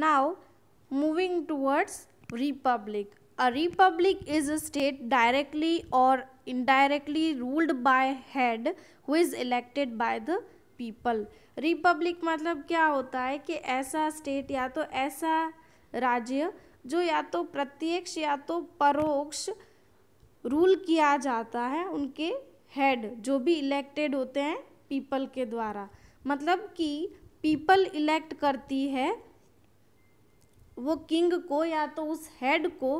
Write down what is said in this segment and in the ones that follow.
Now moving towards republic. A republic is a state directly or indirectly ruled by head who is elected by the people. Republic मतलब क्या होता है कि ऐसा state या तो ऐसा राज्य जो या तो प्रत्यक्ष या तो परोक्ष रूल किया जाता है उनके हेड जो भी इलेक्टेड होते हैं पीपल के द्वारा मतलब कि पीपल इलेक्ट करती है वो किंग को या तो उस हेड को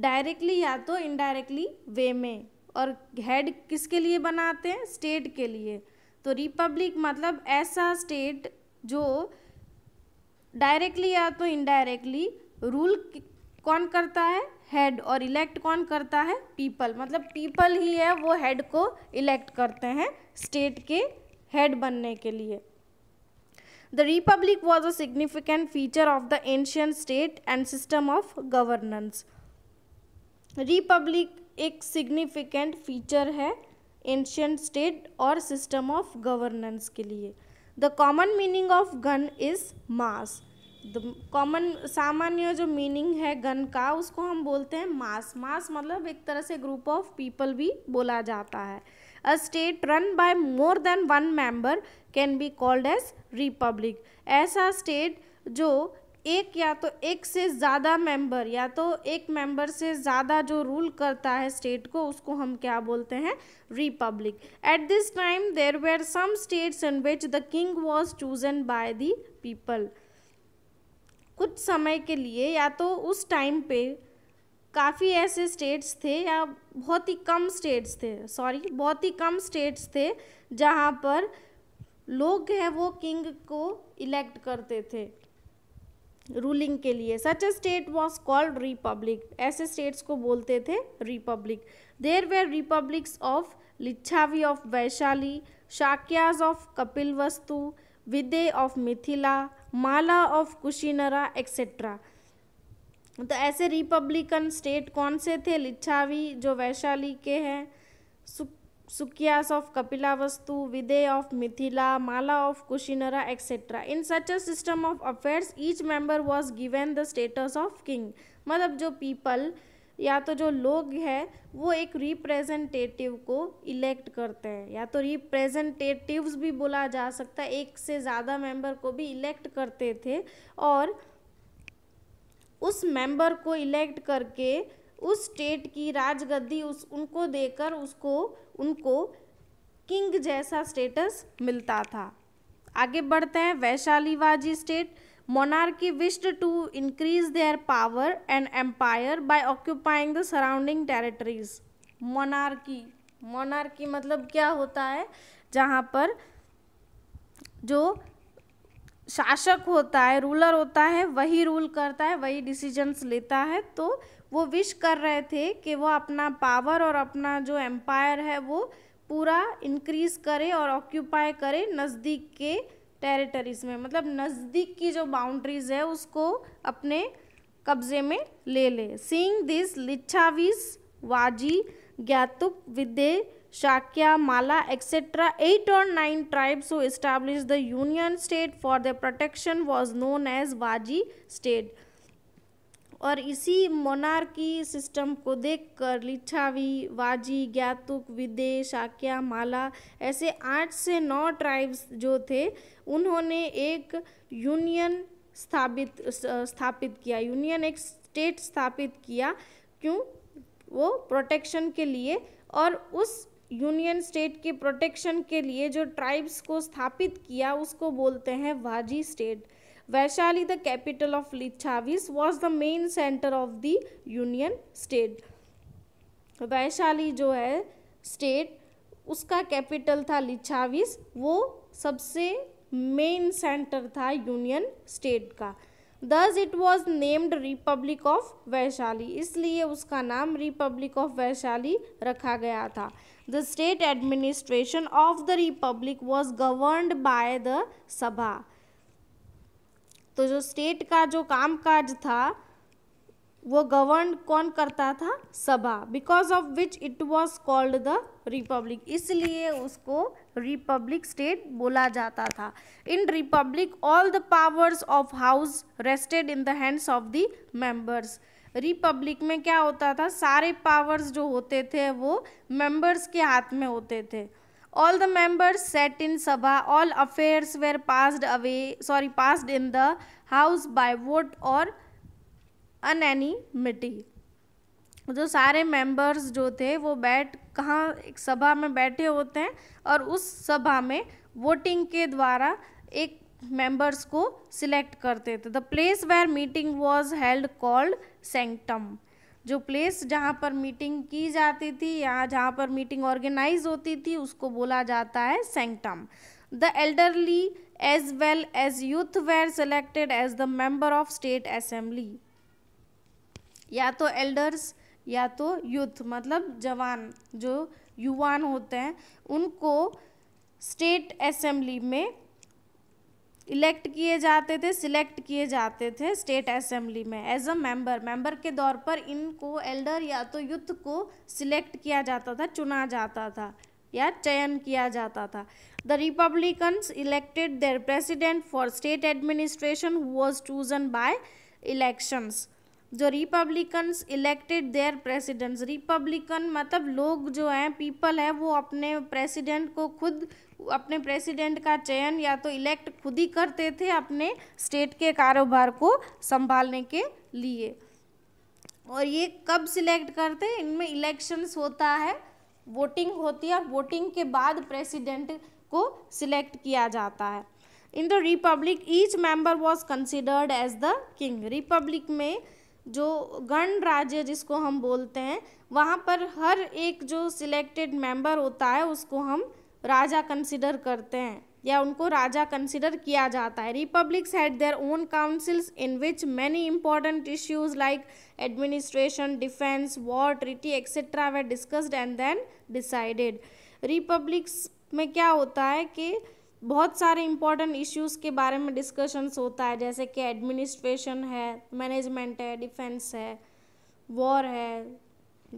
डायरेक्टली या तो इनडायरेक्टली वे में और हेड किसके लिए बनाते हैं स्टेट के लिए तो रिपब्लिक मतलब ऐसा स्टेट जो डायरेक्टली या तो इनडायरेक्टली रूल कौन करता है हेड और इलेक्ट कौन करता है पीपल मतलब पीपल ही है वो हेड को इलेक्ट करते हैं स्टेट के हेड बनने के लिए The republic was a significant feature of the ancient state and system of governance. Republic एक सिग्निफिकेंट फीचर है एंशियंट स्टेट और सिस्टम ऑफ गवर्नेंस के लिए द कॉमन मीनिंग ऑफ गन इज़ मास द कॉमन सामान्य जो मीनिंग है gun का उसको हम बोलते हैं मास मास मतलब एक तरह से ग्रुप ऑफ पीपल भी बोला जाता है A state run by more than one member can be called as republic. ऐसा state जो एक या तो एक से ज़्यादा मेंबर या तो एक मेंबर से ज़्यादा जो रूल करता है स्टेट को उसको हम क्या बोलते हैं republic at this time there were some states in which the king was chosen by the people कुछ समय के लिए या तो उस टाइम पे काफ़ी ऐसे स्टेट्स थे या बहुत ही कम स्टेट्स थे सॉरी बहुत ही कम स्टेट्स थे जहाँ पर लोग हैं वो किंग को इलेक्ट करते थे रूलिंग के लिए such a state was called republic ऐसे स्टेट्स को बोलते थे republic there were republics of Licchavi of Vaishali Shakyas of Kapilavastu Videha of Mithila Malla of Kushinara etcetera तो ऐसे रिपब्लिकन स्टेट कौन से थे लिच्छावी जो वैशाली के हैं Shakyas of Kapilavastu Videha of Mithila Malla of Kushinara etcetera in such a system of affairs each member was given the status of king मतलब जो पीपल या तो जो लोग हैं वो एक रिप्रेजेंटेटिव को इलेक्ट करते हैं या तो रिप्रेजेंटेटिव्स भी बोला जा सकता है एक से ज़्यादा मेंबर को भी इलेक्ट करते थे और उस मेंबर को इलेक्ट करके उस स्टेट की राजगद्दी उस उनको देकर उसको उनको किंग जैसा स्टेटस मिलता था आगे बढ़ते हैं Vaishali Vajji state monarchy wished to increase their power and empire by occupying the surrounding territories monarchy monarchy मतलब क्या होता है जहाँ पर जो शासक होता है रूलर होता है वही रूल करता है वही डिसीजंस लेता है तो वो विश कर रहे थे कि वो अपना पावर और अपना जो एम्पायर है वो पूरा इंक्रीज करे और ऑक्यूपाई करे नज़दीक के टेरिटरीज में मतलब नज़दीक की जो बाउंड्रीज है उसको अपने कब्जे में ले ले seeing this Licchavis Vajji Jnatrika Videha Shakya, Mala, etc. Eight or nine tribes who established the Union State for their protection was known as Vaji State. और इसी मोनार्की सिस्टम को देखकर लिच्छावी वाजी ज्ञातुक विदे शाक्या माला ऐसे आठ से नौ ट्राइब्स जो थे उन्होंने एक यूनियन स्थापित स्थापित किया यूनियन एक स्टेट स्थापित किया क्यों वो प्रोटेक्शन के लिए और उस यूनियन स्टेट के प्रोटेक्शन के लिए जो ट्राइब्स को स्थापित किया उसको बोलते हैं Vajji state Vaishali the capital of Licchavis was the main centre of the union state Vaishali जो है स्टेट उसका कैपिटल था लिच्छावीस वो सबसे मेन सेंटर था यूनियन स्टेट का thus it was named republic of Vaishali इसलिए उसका नाम रिपब्लिक ऑफ वैशाली रखा गया था the state administration of the republic was governed by the sabha तो जो स्टेट का जो कामकाज था वो गवर्न कौन करता था सभा because of which it was called the republic इसलिए उसको रिपब्लिक स्टेट बोला जाता था in republic all the powers of house rested in the hands of the members republic में क्या होता था सारे पावर्स जो होते थे वो मेंबर्स के हाथ में होते थे all the members sat in sabha all affairs were passed away sorry passed in the house by vote और अनैनिमिटी जो सारे मेंबर्स जो थे वो बैठ कहाँ एक सभा में बैठे होते हैं और उस सभा में वोटिंग के द्वारा एक मेंबर्स को सिलेक्ट करते थे the place where meeting was held called sanctum जो प्लेस जहाँ पर मीटिंग की जाती थी या जहाँ पर मीटिंग ऑर्गेनाइज होती थी उसको बोला जाता है sanctum the elderly as well as youth were selected as the member of state assembly या तो एल्डर्स या तो यूथ मतलब जवान जो युवान होते हैं उनको स्टेट असेंबली में इलेक्ट किए जाते थे सिलेक्ट किए जाते थे स्टेट असेंबली में एज अ मेंबर मेंबर के दौर पर इनको एल्डर या तो यूथ को सिलेक्ट किया जाता था चुना जाता था या चयन किया जाता था the republicans elected their president for state administration was chosen by elections जो republicans elected their presidents republican मतलब लोग जो हैं पीपल है वो अपने प्रेसिडेंट को खुद अपने प्रेसिडेंट का चयन या तो इलेक्ट खुद ही करते थे अपने स्टेट के कारोबार को संभालने के लिए और ये कब सिलेक्ट करते हैं इनमें इलेक्शंस होता है वोटिंग होती है वोटिंग के बाद प्रेसिडेंट को सिलेक्ट किया जाता है in the republic each member was considered as the king republic में जो गण राज्य जिसको हम बोलते हैं वहाँ पर हर एक जो सिलेक्टेड मेंबर होता है उसको हम राजा कंसिडर करते हैं या उनको राजा कंसिडर किया जाता है republics had their own councils in which many important issues like administration defence war treaty etcetera were discussed and then decided republics में क्या होता है कि बहुत सारे इंपॉर्टेंट इश्यूज़ के बारे में डिस्कशंस होता है जैसे कि एडमिनिस्ट्रेशन है मैनेजमेंट है डिफेंस है वॉर है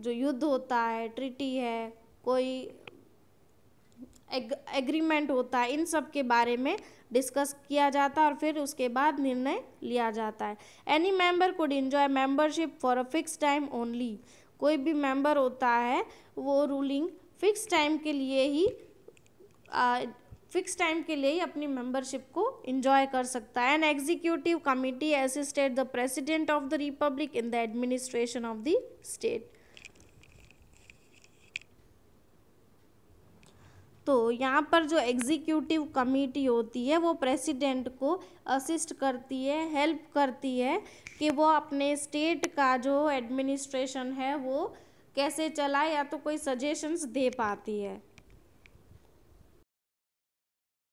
जो युद्ध होता है ट्रिटी है कोई एग, एग्रीमेंट होता है इन सब के बारे में डिस्कस किया जाता है और फिर उसके बाद निर्णय लिया जाता है any member could enjoy membership for a fix time only कोई भी मेंबर होता है वो रूलिंग फिक्स टाइम के लिए ही फिक्स टाइम के लिए ही अपनी मेंबरशिप को इंजॉय कर सकता है an executive committee assisted the president of the republic in the administration of the state तो यहाँ पर जो एग्जीक्यूटिव कमिटी होती है वो प्रेसिडेंट को असिस्ट करती है हेल्प करती है कि वो अपने स्टेट का जो एडमिनिस्ट्रेशन है वो कैसे चलाए या तो कोई सजेशंस दे पाती है